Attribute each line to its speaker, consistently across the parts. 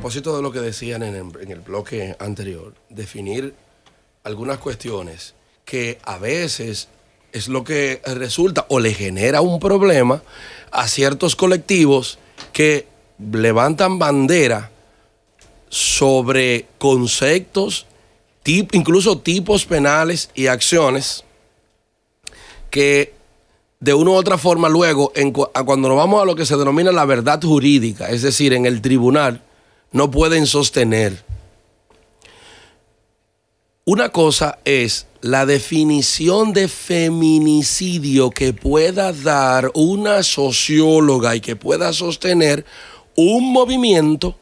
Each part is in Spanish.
Speaker 1: propósito de lo que decían en el, bloque anterior, definir algunas cuestiones que a veces es lo que resulta o le genera un problema a ciertos colectivos que levantan bandera sobre conceptos, incluso tipos penales y acciones que de una u otra forma luego, cuando nos vamos a lo que se denomina la verdad jurídica, es decir, en el tribunal, no pueden sostener. Una cosa es la definición de feminicidio que pueda dar una socióloga y que pueda sostener un movimiento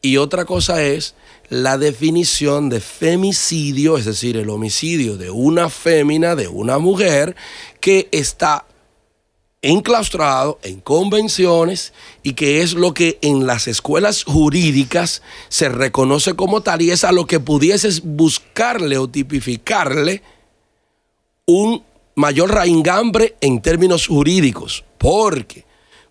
Speaker 1: y otra cosa es la definición de femicidio, es decir, el homicidio de una fémina, de una mujer, que está enclaustrado, en convenciones, y que es lo que en las escuelas jurídicas se reconoce como tal, y es a lo que pudieses buscarle o tipificarle un mayor raingambre en términos jurídicos, porque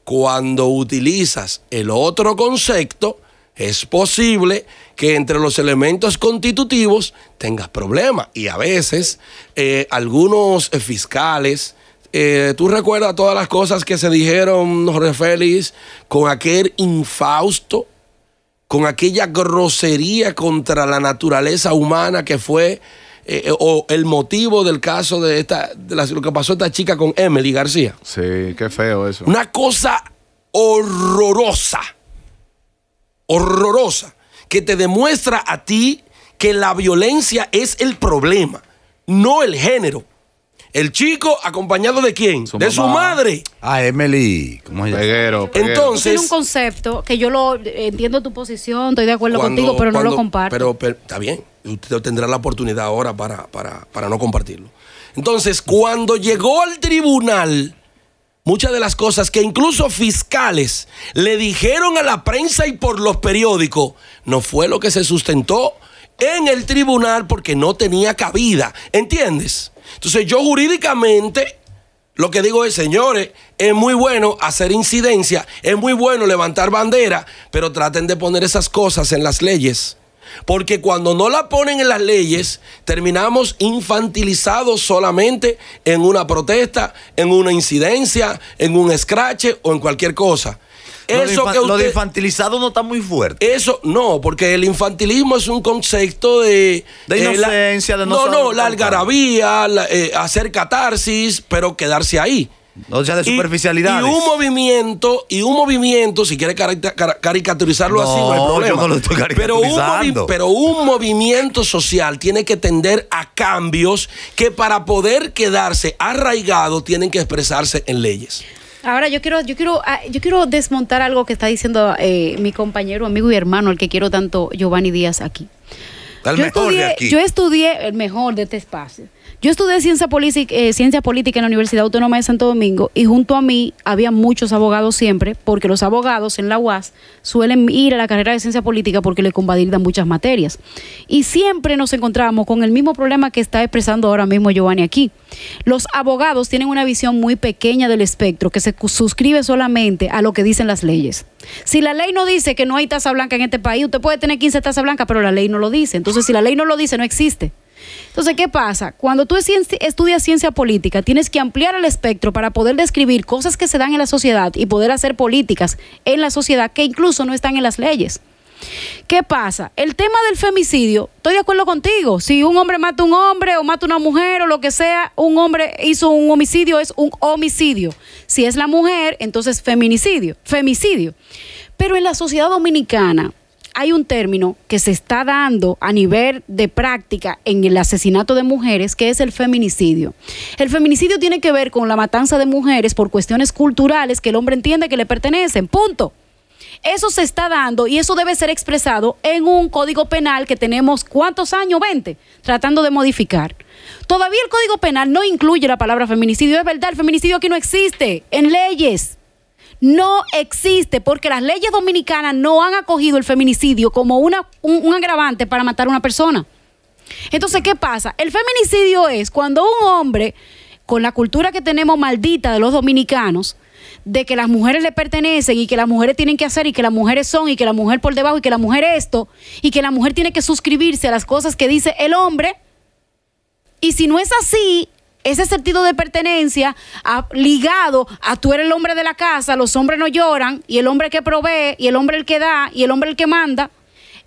Speaker 1: cuando utilizas el otro concepto, es posible que entre los elementos constitutivos tengas problemas. Y a veces eh, algunos eh, fiscales, eh, ¿Tú recuerdas todas las cosas que se dijeron Jorge Félix con aquel infausto, con aquella grosería contra la naturaleza humana que fue eh, eh, o el motivo del caso de esta, de lo que pasó esta chica con Emily García?
Speaker 2: Sí, qué feo eso. Una
Speaker 1: cosa horrorosa, horrorosa, que te demuestra a ti que la violencia es el problema, no el género. El chico acompañado de quién? de su madre.
Speaker 3: A ah, Emily.
Speaker 1: ¿Cómo es? Entonces. Tiene un
Speaker 4: concepto que yo lo eh, entiendo tu posición, estoy de acuerdo contigo, pero no lo comparto.
Speaker 1: Pero, está bien. Usted tendrá la oportunidad ahora para, para no compartirlo. Entonces, cuando llegó al tribunal, muchas de las cosas que incluso fiscales le dijeron a la prensa y por los periódicos, no fue lo que se sustentó en el tribunal porque no tenía cabida. ¿Entiendes? Entonces yo jurídicamente lo que digo es, señores, es muy bueno hacer incidencia, es muy bueno levantar bandera, pero traten de poner esas cosas en las leyes. Porque cuando no la ponen en las leyes, terminamos infantilizados solamente en una protesta, en una incidencia, en un escrache o en cualquier cosa. Eso lo, de infantilizado no está muy fuerte. Eso, no, porque el infantilismo es un concepto de. Eh, inocencia, no. No, la algarabía, eh, hacer catarsis, pero quedarse ahí. O sea, de superficialidad. Y, un movimiento, y un movimiento, si quiere caricaturizarlo así, no problema. no lo estoy Pero un, movimiento social tiene que tender a cambios que para poder quedarse Arraigado tienen que expresarse en leyes.
Speaker 4: Ahora yo quiero, yo quiero, ah, yo quiero desmontar algo que está diciendo eh, mi compañero, amigo y hermano, el que quiero tanto, Giovanni Díaz aquí. Yo estudié el mejor de este espacio. Yo estudié eh, ciencia, política, en la Universidad Autónoma de Santo Domingo y junto a mí había muchos abogados siempre, porque los abogados en la UAS suelen ir a la carrera de ciencia política porque le convalidan muchas materias. Y siempre nos encontrábamos con el mismo problema que está expresando ahora mismo Giovanni aquí. Los abogados tienen una visión muy pequeña del espectro que se suscribe solamente a lo que dicen las leyes. Si la ley no dice que no hay tasa blanca en este país, usted puede tener 15 tasas blancas, pero la ley no lo dice. Entonces, si la ley no lo dice, no existe. Entonces, ¿qué pasa? Cuando tú estudias ciencia política, tienes que ampliar el espectro para poder describir cosas que se dan en la sociedad y poder hacer políticas en la sociedad que incluso no están en las leyes. ¿Qué pasa? El tema del femicidio, estoy de acuerdo contigo. Si un hombre mata a un hombre o mata a una mujer o lo que sea, un hombre hizo un homicidio, es un homicidio. Si es la mujer, entonces feminicidio, femicidio. Pero en la sociedad dominicana, hay un término que se está dando a nivel de práctica en el asesinato de mujeres, que es el feminicidio. El feminicidio tiene que ver con la matanza de mujeres por cuestiones culturales que el hombre entiende que le pertenecen. Punto. Eso se está dando y eso debe ser expresado en un código penal que tenemos cuántos años, 20, tratando de modificar. Todavía el código penal no incluye la palabra feminicidio. Es verdad, el feminicidio aquí no existe en leyes no existe porque las leyes dominicanas no han acogido el feminicidio como una, un, agravante para matar a una persona. Entonces, ¿qué pasa? El feminicidio es cuando un hombre, con la cultura que tenemos maldita de los dominicanos, de que las mujeres le pertenecen y que las mujeres tienen que hacer y que las mujeres son y que la mujer por debajo y que la mujer esto y que la mujer tiene que suscribirse a las cosas que dice el hombre. Y si no es así, ese sentido de pertenencia ligado a tú eres el hombre de la casa, los hombres no lloran, y el hombre que provee, y el hombre el que da, y el hombre el que manda.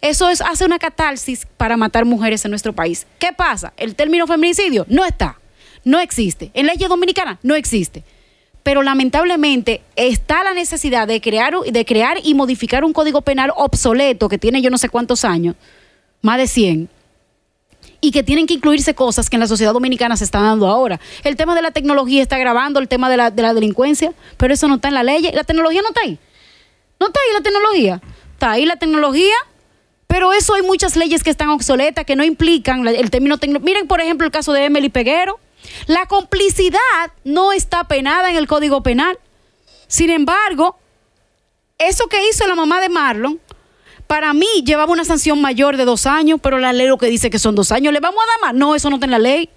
Speaker 4: Eso es, hace una catarsis para matar mujeres en nuestro país. ¿Qué pasa? El término feminicidio no está, no existe. En ley dominicana no existe. Pero lamentablemente está la necesidad de crear, de crear y modificar un código penal obsoleto que tiene yo no sé cuántos años, más de 100, y que tienen que incluirse cosas que en la sociedad dominicana se están dando ahora. El tema de la tecnología está grabando, el tema de la, de la delincuencia, pero eso no está en la ley. La tecnología no está ahí. No está ahí la tecnología. Está ahí la tecnología, pero eso hay muchas leyes que están obsoletas, que no implican el término tecnológico. Miren, por ejemplo, el caso de Emily Peguero. La complicidad no está penada en el Código Penal. Sin embargo, eso que hizo la mamá de Marlon para mí llevaba una sanción mayor de dos años, pero la ley lo que dice que son dos años. ¿Le vamos a dar más? No, eso no está en la ley.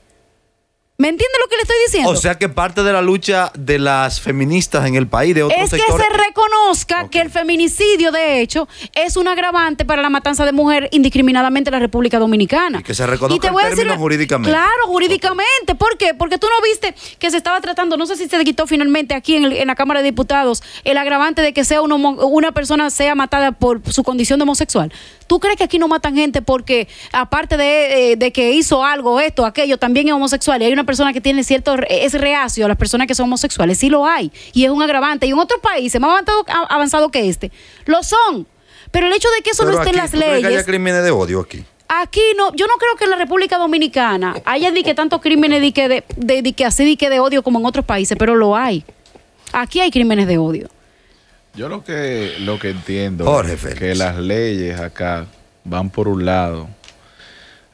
Speaker 4: ¿Me entiende lo que le estoy diciendo? O
Speaker 3: sea que parte de la lucha de las feministas en el país, de otros Es que se
Speaker 4: reconozca que el feminicidio, de hecho, es un agravante para la matanza de mujer indiscriminadamente en la República Dominicana. que se reconozca y jurídicamente. Claro, jurídicamente. ¿Por qué? Porque tú no viste que se estaba tratando, no sé si se quitó finalmente aquí en, la Cámara de Diputados, el agravante de que sea una persona sea matada por su condición de homosexual. ¿Tú crees que aquí no matan gente porque, aparte eh, de, que hizo algo, esto, aquello, también es homosexual y hay una persona que tiene cierto, es reacio a las personas que son homosexuales? Sí lo hay y es un agravante. Y en otros países más avanzado, avanzado que este, lo son. Pero el hecho de que eso no esté en las leyes. que haya
Speaker 3: crímenes de odio aquí?
Speaker 4: Aquí no, yo no creo que en la República Dominicana haya di que tantos crímenes de odio como en otros países, pero lo hay. Aquí hay crímenes de odio.
Speaker 2: Yo lo que, lo que entiendo es que las leyes acá van por un lado,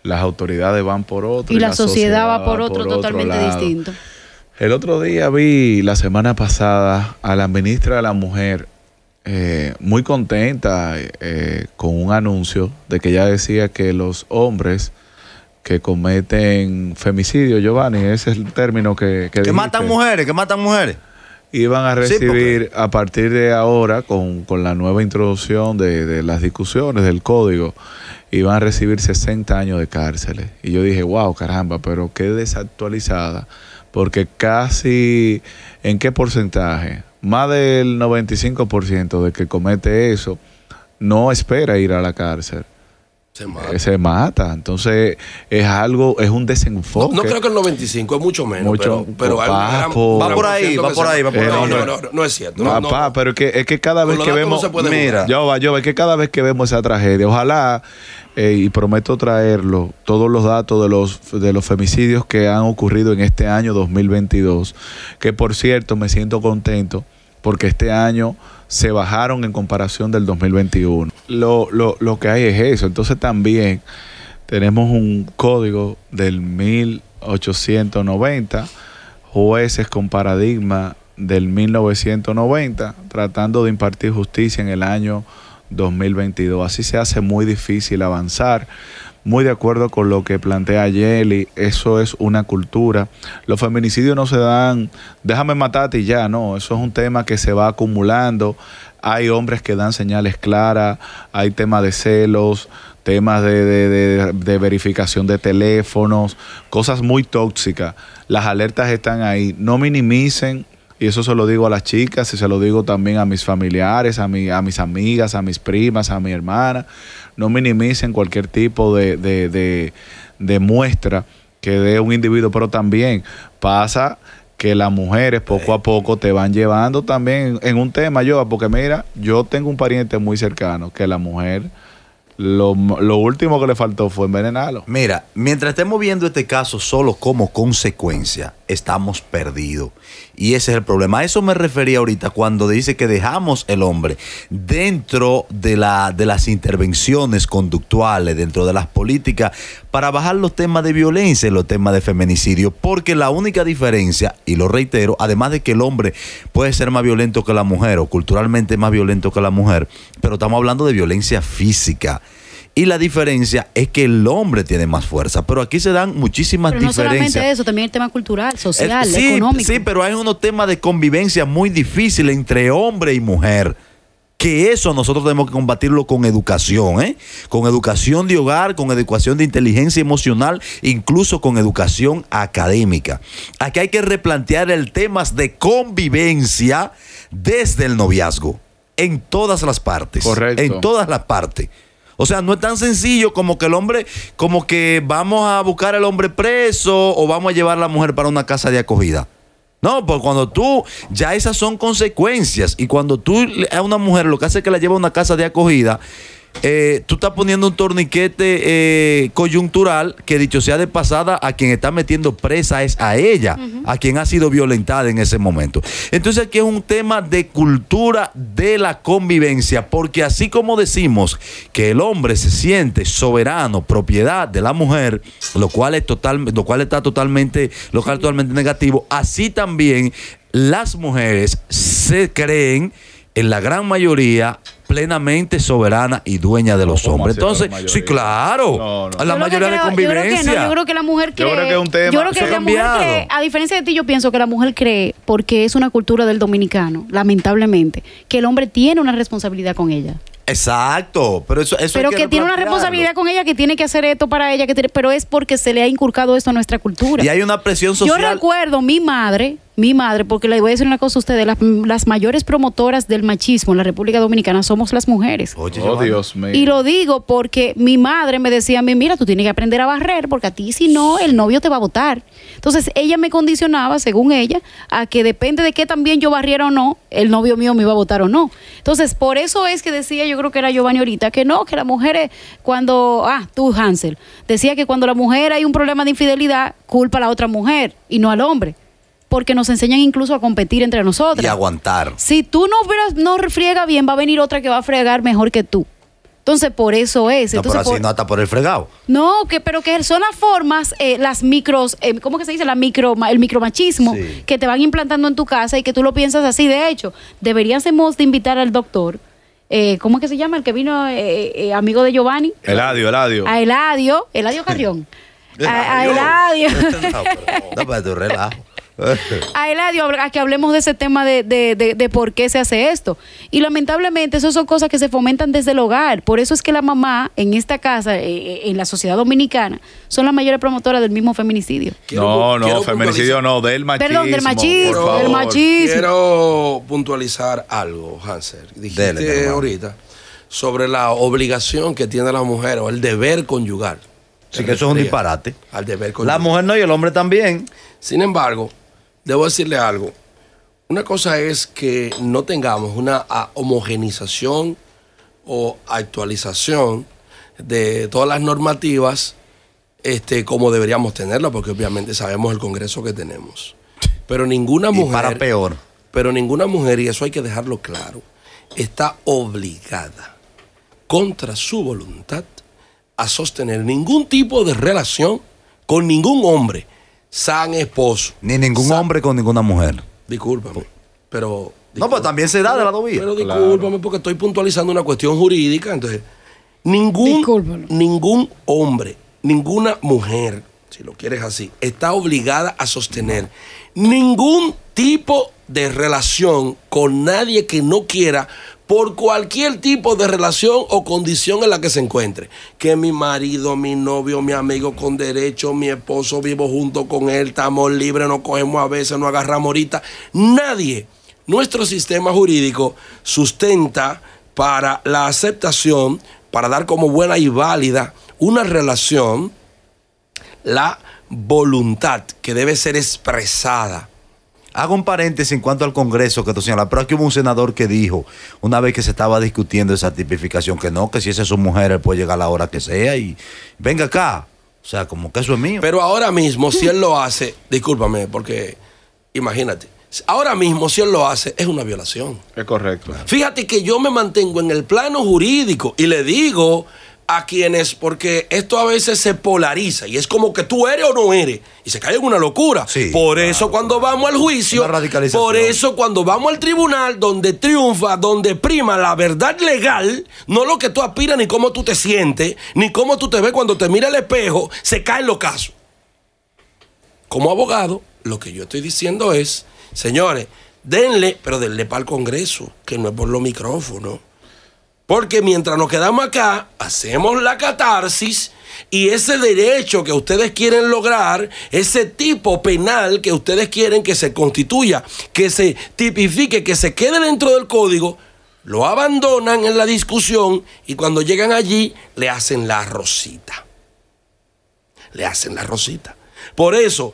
Speaker 2: las autoridades van por otro. Y, la, sociedad, va por otro, totalmente distinto. El otro día vi, la semana pasada, a la ministra de la Mujer eh, muy contenta eh, con un anuncio de que ella decía que los hombres que cometen femicidio, Giovanni, ese es el término que... Que, que matan mujeres, que matan mujeres Iban a recibir a partir de ahora, con, la nueva introducción de, de, las discusiones del código, iban a recibir 60 años de cárceles. Y yo dije, wow, caramba, pero qué desactualizada, porque casi, ¿en qué porcentaje? Más del 95% de que comete eso no espera ir a la cárcel. Eh, se mata. Entonces, es algo, es un desenfoque. No, creo que
Speaker 1: el 95, es mucho menos. pero, va por ahí, va por ahí, va por ahí. No, no, no,
Speaker 2: no es cierto. Papá, pero es que, es que cada vez que vemos. mira, yo va, yo es que cada vez que vemos esa tragedia, ojalá, eh, y prometo traerlo, todos los datos de los, de los femicidios que han ocurrido en este año 2022. Que por cierto, me siento contento porque este año se bajaron en comparación del 2021. Lo, que hay es eso. Entonces también tenemos un código del 1890, jueces con paradigma del 1990, tratando de impartir justicia en el año 2022. Así se hace muy difícil avanzar muy de acuerdo con lo que plantea Yeli, eso es una cultura. Los feminicidios no se dan, déjame matarte y ya, no, eso es un tema que se va acumulando. Hay hombres que dan señales claras, hay temas de celos, temas de, verificación de teléfonos, cosas muy tóxicas. Las alertas están ahí. No minimicen, y eso se lo digo a las chicas y se lo digo también a mis familiares, a, mi, a mis amigas, a mis primas, a mi hermana no minimicen cualquier tipo de, de, muestra que dé un individuo, pero también pasa que las mujeres poco a poco te van llevando también en un tema, yo, porque mira, yo tengo un pariente muy cercano que la mujer... Lo, lo, último que le faltó fue envenenarlo. Mira, mientras estemos viendo este caso solo como
Speaker 3: consecuencia, estamos perdidos. Y ese es el problema. A eso me refería ahorita cuando dice que dejamos el hombre dentro de, de las intervenciones conductuales, dentro de las políticas, para bajar los temas de violencia y los temas de feminicidio. Porque la única diferencia, y lo reitero, además de que el hombre puede ser más violento que la mujer o culturalmente más violento que la mujer, pero estamos hablando de violencia física y la diferencia es que el hombre tiene más fuerza. Pero aquí se dan muchísimas pero no diferencias. Solamente
Speaker 4: eso, también el tema cultural, eh, social, sí, económico.
Speaker 3: Sí, pero hay unos temas de convivencia muy difícil entre hombre y mujer. Que eso nosotros tenemos que combatirlo con educación, ¿eh? con educación de hogar, con educación de inteligencia emocional, incluso con educación académica. Aquí hay que replantear el tema de convivencia desde el noviazgo, en todas las partes. Correcto. En todas las partes. O sea, no es tan sencillo como que el hombre, como que vamos a buscar al hombre preso o vamos a llevar a la mujer para una casa de acogida. No, porque cuando tú, ya esas son consecuencias. Y cuando tú a una mujer lo que hace es que la lleva a una casa de acogida, eh, tú estás poniendo un torniquete eh, coyuntural que dicho sea de pasada, a quien está metiendo presa es a ella, a quien ha sido violentada en ese momento. Entonces aquí es un tema de cultura de la convivencia, porque así como decimos que el hombre se siente soberano, propiedad de la mujer, lo cual es total, lo cual está totalmente, lo cual totalmente negativo, así también las mujeres se creen en la gran mayoría plenamente soberana y dueña de los hombres. Entonces, sí, claro, la mayoría de convivencia. Yo creo, que
Speaker 4: la mujer cree. Yo creo que es un tema. Yo creo que la mujer a diferencia de ti, yo pienso que la mujer cree, porque es una cultura del dominicano, lamentablemente, que el hombre tiene una responsabilidad con ella.
Speaker 3: Exacto, pero eso, eso que, tiene una
Speaker 4: responsabilidad con ella, que tiene que hacer esto para ella, que pero es porque se le ha inculcado esto a nuestra cultura. Y hay una presión social. Yo recuerdo mi madre mi madre, porque le voy a decir una cosa a ustedes, las, mayores promotoras del machismo en la República Dominicana somos las mujeres.
Speaker 2: oh, Dios mío. Y lo
Speaker 4: digo porque mi madre me decía a mí, mira, tú tienes que aprender a barrer, porque a ti si no, el novio te va a votar. Entonces ella me condicionaba, según ella, a que depende de qué también yo barriera o no, el novio mío me iba a votar o no. Entonces, por eso es que decía, yo creo que era Giovanni ahorita, que no, que las mujeres, cuando, ah, tú Hansel, decía que cuando la mujer hay un problema de infidelidad, culpa a la otra mujer y no al hombre porque nos enseñan incluso a competir entre nosotros. Y
Speaker 3: aguantar.
Speaker 4: Si tú no, no friega bien, va a venir otra que va a fregar mejor que tú. Entonces, por eso es. No, pero así no
Speaker 3: hasta por el fregado.
Speaker 4: No, que, pero que son las formas, eh, las micros, eh, ¿cómo que se dice? La micro, el micromachismo que te van implantando en tu casa y que tú lo piensas así. De hecho, deberíamos de invitar al doctor. Eh, ¿Cómo que se llama? El que vino eh, amigo de Giovanni. Eladio, Eladio. A Eladio, Eladio Carrión. a, Eladio.
Speaker 3: no, pero, relajo.
Speaker 4: a Eladio a que hablemos de ese tema de, por qué se hace esto. Y lamentablemente, eso son cosas que se fomentan desde el hogar. Por eso es que la mamá en esta casa, eh, eh, en la sociedad dominicana, son las mayores promotora del mismo feminicidio.
Speaker 3: no, no,
Speaker 2: feminicidio
Speaker 1: no, del machismo. Perdón, del machismo, del machismo. Quiero puntualizar algo, Hanser. Dijiste ahorita sobre la obligación que tiene la mujer o el deber conyugal. Así que eso es un disparate. Al deber conyugal. La mujer no y el hombre también. Sin embargo, debo decirle algo. Una cosa es que no tengamos una ah, homogenización o actualización de todas las normativas este, como deberíamos tenerla, porque obviamente sabemos el Congreso que tenemos. Pero ninguna mujer. para peor. Pero ninguna mujer, y eso hay que dejarlo claro, está obligada, contra su voluntad, a sostener ningún tipo de relación con ningún hombre san esposo. Ni ningún hombre con ninguna mujer. Discúlpame, pero... No, pero también se da de la novia. Pero discúlpame porque estoy puntualizando una cuestión jurídica. Entonces, ningún, ningún hombre, ninguna mujer, si lo quieres así, está obligada a sostener ningún tipo de relación con nadie que no quiera por cualquier tipo de relación o condición en la que se encuentre. Que mi marido, mi novio, mi amigo con derecho, mi esposo, vivo junto con él, estamos libres, nos cogemos a veces, nos agarramos ahorita. Nadie, nuestro sistema jurídico sustenta para la aceptación, para dar como buena y válida una relación, la voluntad que debe ser
Speaker 3: expresada Hago un paréntesis en cuanto al Congreso que tú señalas, pero aquí hubo un senador que dijo, una vez que se estaba discutiendo esa tipificación, que no, que si esa es su mujer, él puede llegar a la hora que
Speaker 1: sea y venga acá. O sea, como que eso es mío. Pero ahora mismo, si él lo hace, discúlpame, porque imagínate, ahora mismo, si él lo hace, es una violación. Es correcto. Fíjate que yo me mantengo en el plano jurídico y le digo a quienes, porque esto a veces se polariza y es como que tú eres o no eres y se cae en una locura. por eso cuando vamos al juicio, por eso cuando vamos al tribunal donde triunfa, donde prima la verdad legal, no lo que tú aspiras ni cómo tú te sientes, ni cómo tú te ves cuando te mira el espejo, se caen los casos. Como abogado, lo que yo estoy diciendo es, señores, denle, pero denle para el Congreso, que no es por los micrófonos porque mientras nos quedamos acá, hacemos la catarsis y ese derecho que ustedes quieren lograr, ese tipo penal que ustedes quieren que se constituya, que se tipifique, que se quede dentro del código, lo abandonan en la discusión y cuando llegan allí le hacen la rosita. Le hacen la rosita. Por eso,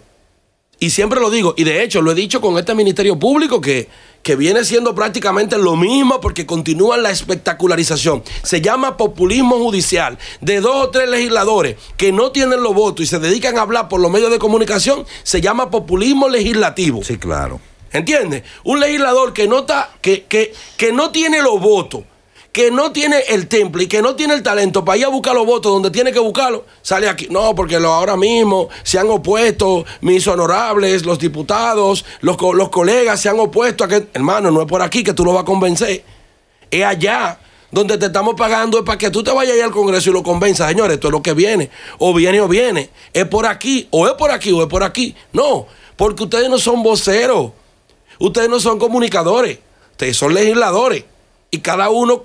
Speaker 1: y siempre lo digo, y de hecho lo he dicho con este Ministerio Público que que viene siendo prácticamente lo mismo porque continúa la espectacularización. Se llama populismo judicial de dos o tres legisladores que no tienen los votos y se dedican a hablar por los medios de comunicación, se llama populismo legislativo. Sí, claro. ¿Entiendes? Un legislador que no, que, que, que no tiene los votos que no tiene el templo y que no tiene el talento para ir a buscar los votos donde tiene que buscarlos, sale aquí. No, porque lo, ahora mismo se han opuesto mis honorables, los diputados, los, los colegas se han opuesto a que, hermano, no es por aquí que tú lo vas a convencer, es allá donde te estamos pagando es para que tú te vayas ahí al Congreso y lo convenzas, señores, esto es lo que viene, o viene o viene, es por aquí, o es por aquí, o es por aquí. No, porque ustedes no son voceros, ustedes no son comunicadores, ustedes son legisladores y cada uno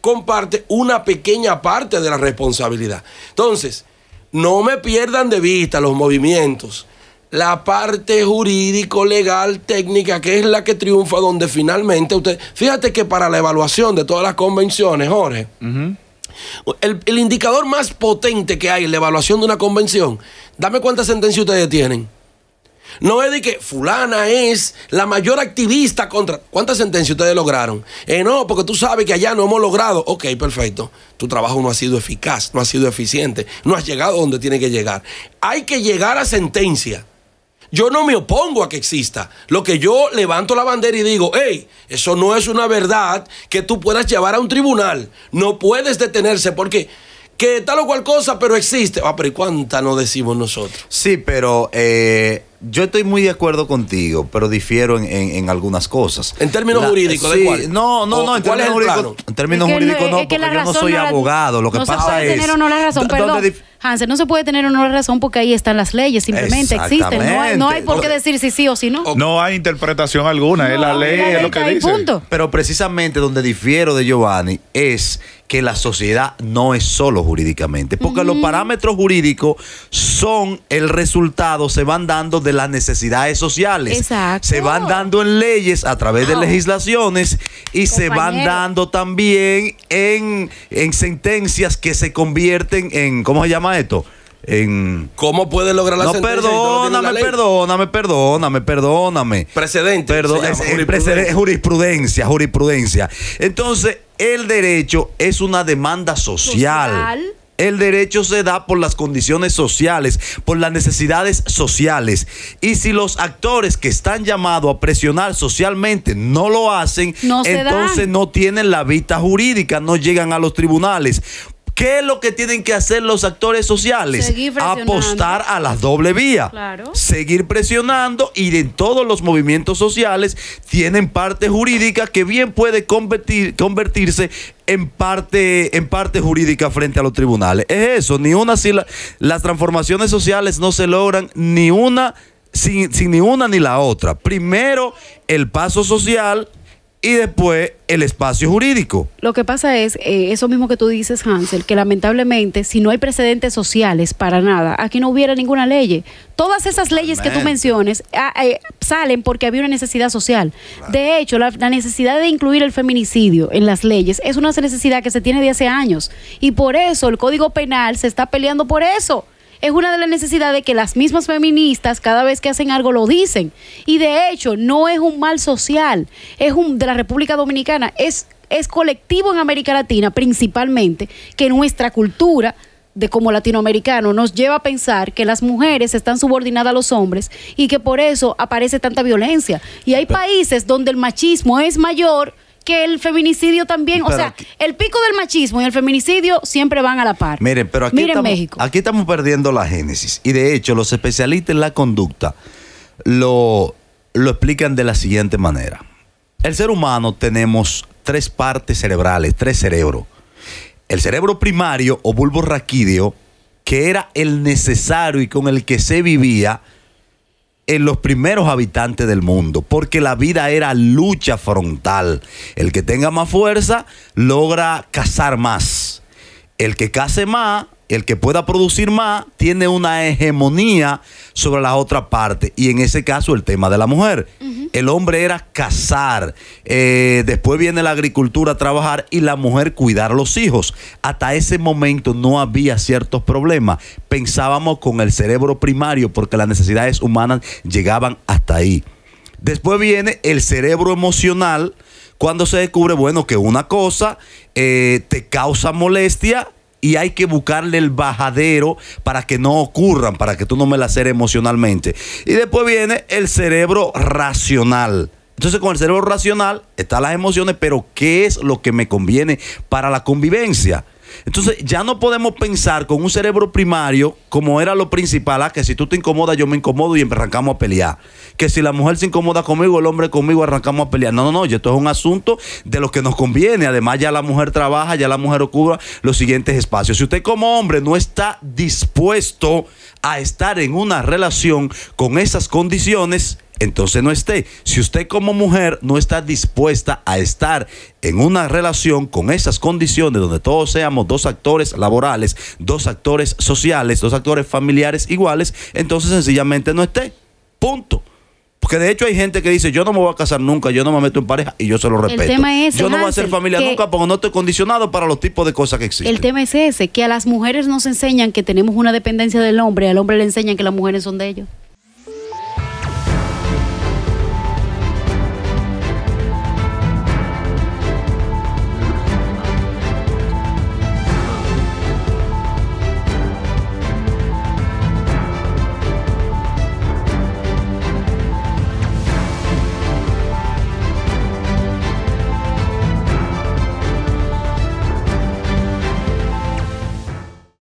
Speaker 1: comparte una pequeña parte de la responsabilidad. Entonces, no me pierdan de vista los movimientos, la parte jurídico, legal, técnica, que es la que triunfa donde finalmente usted, fíjate que para la evaluación de todas las convenciones, Jorge,
Speaker 2: el,
Speaker 1: el indicador más potente que hay en la evaluación de una convención, dame cuántas sentencias ustedes tienen. No es de que fulana es la mayor activista contra... ¿Cuántas sentencias ustedes lograron? Eh, no, porque tú sabes que allá no hemos logrado. Ok, perfecto. Tu trabajo no ha sido eficaz, no ha sido eficiente, no has llegado donde tiene que llegar. Hay que llegar a sentencia. Yo no me opongo a que exista. Lo que yo levanto la bandera y digo, hey, eso no es una verdad que tú puedas llevar a un tribunal. No puedes detenerse porque que tal o cual cosa, pero existe. Ah, pero ¿y cuánta no decimos nosotros? Sí, pero eh, yo estoy
Speaker 3: muy de acuerdo contigo, pero difiero en, algunas cosas. En términos jurídicos, No, no, no, en términos jurídicos, en términos jurídicos no, porque yo no soy abogado. Lo que no se puede tener o no la razón,
Speaker 4: perdón. no se puede tener o no la razón porque ahí están las leyes, simplemente existen. No hay, por qué decir si sí o si no.
Speaker 2: No hay interpretación alguna, es la ley, es lo que dice. Pero precisamente
Speaker 3: donde difiero de Giovanni es que la sociedad no es solo jurídicamente, porque los parámetros jurídicos son el resultado, se van dando de las necesidades sociales, Exacto. se van dando en leyes a través de legislaciones y se van dando también en, sentencias que se convierten en, ¿cómo se llama esto? En... ¿Cómo puede lograr la no, Perdóname, perdóname, perdóname, perdóname. Precedente. Perdón, es, jurisprudencia, jurisprudencia. Entonces, el derecho es una demanda social. El derecho se da por las condiciones sociales, por las necesidades sociales. Y si los actores que están llamados a presionar socialmente no lo hacen, entonces no tienen la vista jurídica, no llegan a los tribunales. ¿Qué es lo que tienen que hacer los actores sociales? Apostar a la doble vía. Claro. Seguir presionando y en todos los movimientos sociales tienen parte jurídica que bien puede convertirse en parte, en parte jurídica frente a los tribunales. Es eso, ni una si las transformaciones sociales no se logran ni una sin, sin ni una ni la otra. Primero el paso social y después el espacio jurídico.
Speaker 4: Lo que pasa es eh, eso mismo que tú dices, Hansel, que lamentablemente si no hay precedentes sociales para nada, aquí no hubiera ninguna ley. Todas esas leyes que tú menciones ah, eh, salen porque había una necesidad social. De hecho, la, la, necesidad de incluir el feminicidio en las leyes es una necesidad que se tiene de hace años y por eso el Código Penal se está peleando por eso es una de las necesidades que las mismas feministas cada vez que hacen algo lo dicen. Y de hecho, no es un mal social, es un de la República Dominicana, es, es colectivo en América Latina principalmente, que nuestra cultura de como latinoamericano nos lleva a pensar que las mujeres están subordinadas a los hombres y que por eso aparece tanta violencia. Y hay países donde el machismo es mayor que el feminicidio también. o sea, el pico del machismo y el feminicidio siempre van a la par. Miren,
Speaker 3: pero aquí, estamos, México. aquí estamos perdiendo la génesis. Y de hecho, los especialistas en la conducta lo, lo explican de la siguiente manera. El ser humano tenemos tres partes cerebrales, tres cerebros. El cerebro primario o bulbo raquídeo, que era el necesario y con el que se vivía en los primeros habitantes del mundo, porque la vida era lucha frontal. El que tenga más fuerza logra cazar más. El que case más el que pueda producir más tiene una hegemonía sobre la otra parte Y en ese caso, el tema de la mujer. El hombre era cazar, eh, después viene la agricultura trabajar y la mujer cuidar a los hijos. Hasta ese momento no había ciertos problemas. Pensábamos con el cerebro primario porque las necesidades humanas llegaban hasta ahí. Después viene el cerebro emocional. Cuando se descubre, bueno, que una cosa eh, te causa molestia, y hay que buscarle el bajadero para que no ocurran, para que tú no me la haces emocionalmente. Y después viene el cerebro racional. Entonces con el cerebro racional están las emociones, pero ¿qué es lo que me conviene para la convivencia? Entonces ya no podemos pensar con un cerebro primario como era lo principal, ah, que si tú te incomodas yo me incomodo y arrancamos a pelear. Que si la mujer se incomoda conmigo, el hombre conmigo, arrancamos a pelear. No, no, no, esto es un asunto de lo que nos conviene. Además ya la mujer trabaja, ya la mujer ocupa los siguientes espacios. Si usted como hombre no está dispuesto a estar en una relación con esas condiciones, entonces no esté. Si usted como mujer no está dispuesta a estar en una relación con esas condiciones donde todos seamos dos actores laborales, dos actores sociales, dos actores familiares iguales, entonces sencillamente no esté. Punto. Porque de hecho hay gente que dice, yo no me voy a casar nunca, yo no me meto en pareja y yo se lo respeto. yo no voy a hacer familia nunca porque no estoy condicionado para los tipos de cosas que existen. El
Speaker 4: tema es ese, que a las mujeres nos enseñan que tenemos una dependencia del hombre, al hombre le enseñan que las mujeres son de ellos.